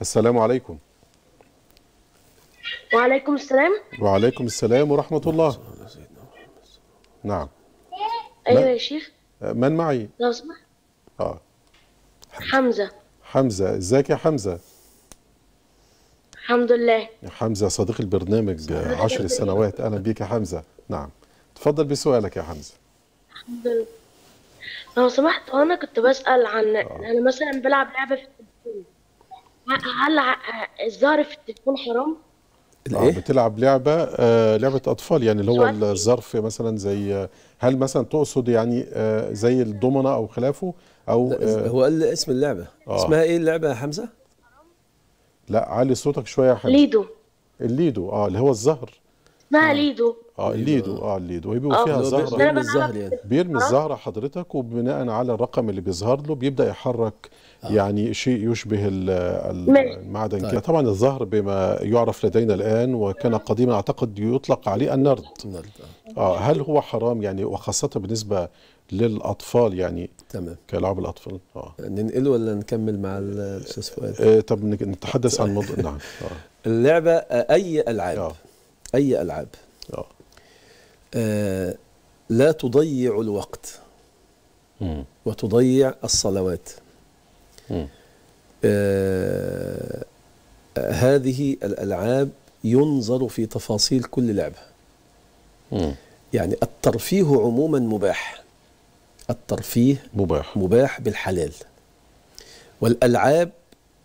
السلام عليكم وعليكم السلام وعليكم السلام ورحمة الله نعم أيوة يا شيخ من معي؟ لو سمحت آه حمزة حمزة ازيك يا حمزة؟ الحمد لله حمزة صديق البرنامج عشر سنوات أهلا بيك يا حمزة نعم تفضل بسؤالك يا حمزة الحمد لله لو سمحت أنا كنت بسأل عن آه. أنا يعني مثلا بلعب لعبة في هل الظرف في حرام؟ الايه؟ بتلعب لعبه آه، لعبه اطفال يعني اللي هو الظرف مثلا زي آه، هل مثلا تقصد يعني آه، زي الضمنه او خلافه او هو قال اسم اللعبه آه. اسمها ايه اللعبه يا حمزه؟ لا علي صوتك شويه يا حمزه ليدو الليدو اه اللي هو الزهر اسمها ليدو اه الليدو اه الليدو وبيبقى فيها آه، زهره بيرمي الزهر يعني بيرمي الزهره حضرتك وبناء على الرقم اللي بيظهر له بيبدا يحرك آه. يعني شيء يشبه المعدن طيب. كده طبعا الزهر بما يعرف لدينا الان وكان آه. قديما اعتقد يطلق عليه النرد النرد آه. اه هل هو حرام يعني وخاصه بالنسبه للاطفال يعني تمام كلعب الاطفال اه ننقله ولا نكمل مع الاستاذ فؤاد؟ آه طب نتحدث عن طيب. موضوع نعم آه. اللعبه اي العاب آه. اي العاب آه. آه لا تضيع الوقت مم. وتضيع الصلوات آه هذه الالعاب ينظر في تفاصيل كل لعبه مم. يعني الترفيه عموما مباح الترفيه مباح مباح بالحلال والالعاب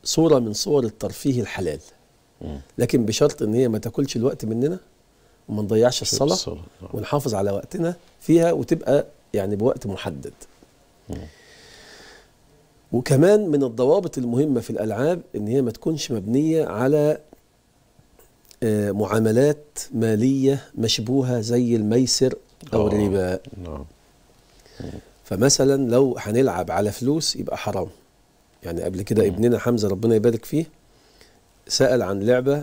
صوره من صور الترفيه الحلال لكن بشرط ان هي ما تاكلش الوقت مننا وما نضيعش الصلاه, آه. ونحافظ على وقتنا فيها وتبقى يعني بوقت محدد وكمان من الضوابط المهمه في الالعاب ان هي ما تكونش مبنيه على آه، معاملات ماليه مشبوهه زي الميسر او آه. الربا نعم فمثلا لو هنلعب على فلوس يبقى حرام يعني قبل كده ابننا حمزه ربنا يبارك فيه سال عن لعبه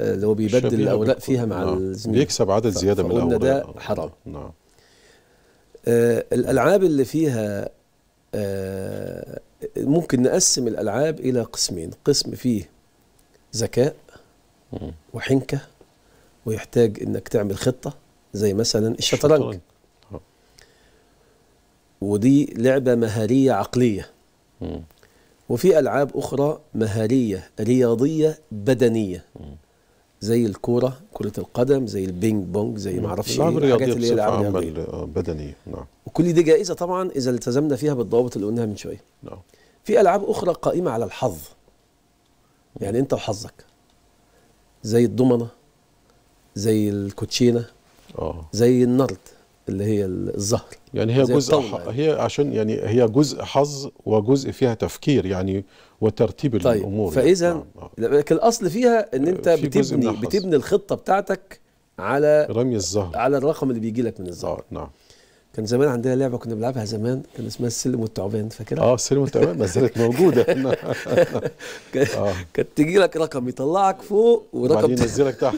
آه، اللي هو بيبدل الاوراق فيها مع نعم. الزميل بيكسب عدد زياده من الاوراق ده حرام نعم آه الالعاب اللي فيها آه ممكن نقسم الالعاب الى قسمين قسم فيه ذكاء وحنكه ويحتاج انك تعمل خطه زي مثلا الشطرنج نعم. ودي لعبه مهاريه عقليه وفي العاب اخرى مهاريه رياضيه بدنيه زي الكوره كره القدم زي البينج بونج زي ما اعرفش ايه الحاجات اللي العاب آه، بدنيه نعم وكل دي جائزه طبعا اذا التزمنا فيها بالضوابط اللي قلناها من شويه نعم في العاب اخرى قائمه على الحظ يعني انت وحظك زي الضمنه زي الكوتشينه اه زي النرد اللي هي الزهر يعني هي جزء يعني. هي عشان يعني هي جزء حظ وجزء فيها تفكير يعني وترتيب طيب الامور يعني. فاذا يعني. آه. الاصل فيها ان آه، انت في بتبني بتبني الخطه بتاعتك على رمي الزهر على الرقم اللي بيجي لك من آه، الزهر آه نعم كان زمان عندنا لعبه كنا بنلعبها زمان كان اسمها السلم والتعبان فاكرها؟ اه السلم والتعبان ما زالت موجوده آه. كانت تجي لك رقم يطلعك فوق ورقم ينزلك تحت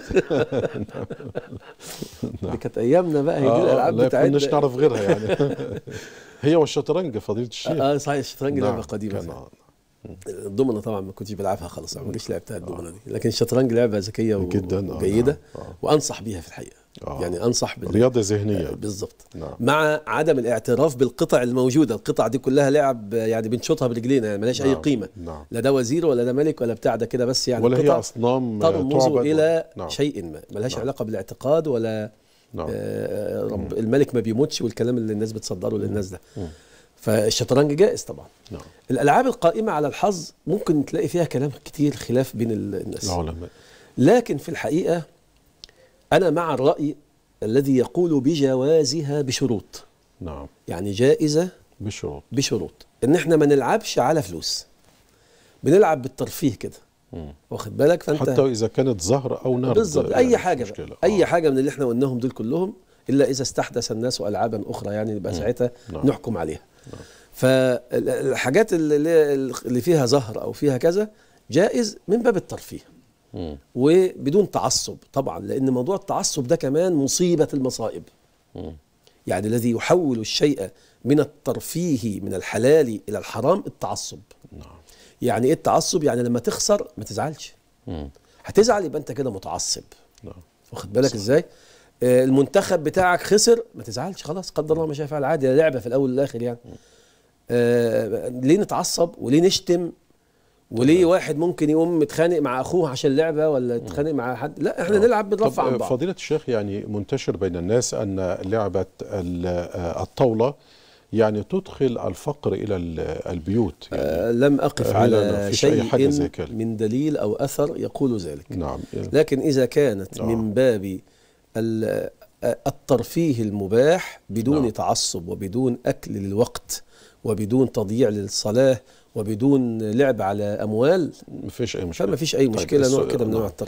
نعم. دي كانت ايامنا بقى هي دي آه، الالعاب بتاعتنا ما كناش نعرف غيرها يعني هي والشطرنج فضيله الشيخ اه صحيح الشطرنج نعم، لعبه قديمه كان طبعا ما كنتش بلعبها خالص ما كنتش نعم. لعبتها الدومنا دي لكن الشطرنج لعبه ذكيه جدا آه، وجيده وانصح بيها في الحقيقه أوه. يعني انصح بال... رياضه ذهنيه آه، بالضبط نعم. مع عدم الاعتراف بالقطع الموجوده القطع دي كلها لعب يعني بنشوطها برجلينا يعني ملهاش نعم. اي قيمه نعم. لا ده وزير ولا ده ملك ولا بتاع ده كده بس يعني ولا هي اصنام ترمز الى نعم. شيء ما ملهاش نعم. علاقه بالاعتقاد ولا نعم. آه رب مم. الملك ما بيموتش والكلام اللي الناس بتصدره مم. للناس ده مم. فالشطرنج جائز طبعا نعم. الالعاب القائمه على الحظ ممكن تلاقي فيها كلام كتير خلاف بين الناس العلماء لكن في الحقيقه أنا مع الرأي الذي يقول بجوازها بشروط نعم يعني جائزة بشروط بشروط إن إحنا ما نلعبش على فلوس بنلعب بالترفيه كده واخد بالك فانت حتى اذا كانت زهر او نار بالظبط اي يعني حاجه بقى. اي آه. حاجه من اللي احنا قلناهم دول كلهم الا اذا استحدث الناس العابا اخرى يعني يبقى ساعتها نعم. نحكم عليها نعم. فالحاجات اللي, اللي فيها زهر او فيها كذا جائز من باب الترفيه وبدون تعصب طبعا لان موضوع التعصب ده كمان مصيبه المصائب يعني الذي يحول الشيء من الترفيه من الحلال الى الحرام التعصب نعم. يعني ايه التعصب يعني لما تخسر ما تزعلش هتزعل يبقى انت كده متعصب نعم واخد بالك ازاي آه، المنتخب بتاعك خسر ما تزعلش خلاص قدر الله ما شاء فعل عادي لعبه في الاول والاخر يعني آه ليه نتعصب وليه نشتم وليه طبعا. واحد ممكن يقوم متخانق مع اخوه عشان لعبه ولا يتخانق مع حد لا احنا آه. نلعب بنرفع آه، عن بعض فضيله الشيخ يعني منتشر بين الناس ان لعبه آه، الطاوله يعني تدخل الفقر الى البيوت يعني آه لم اقف آه، على شيء حاجة زي من دليل او اثر يقول ذلك نعم إيه. لكن اذا كانت نعم. من باب الترفيه المباح بدون نعم. تعصب وبدون اكل للوقت وبدون تضييع للصلاه وبدون لعب على اموال مفيش اي مشكله فمفيش اي طيب، مشكله طيب نوع كده من نعم. نوع الترفيه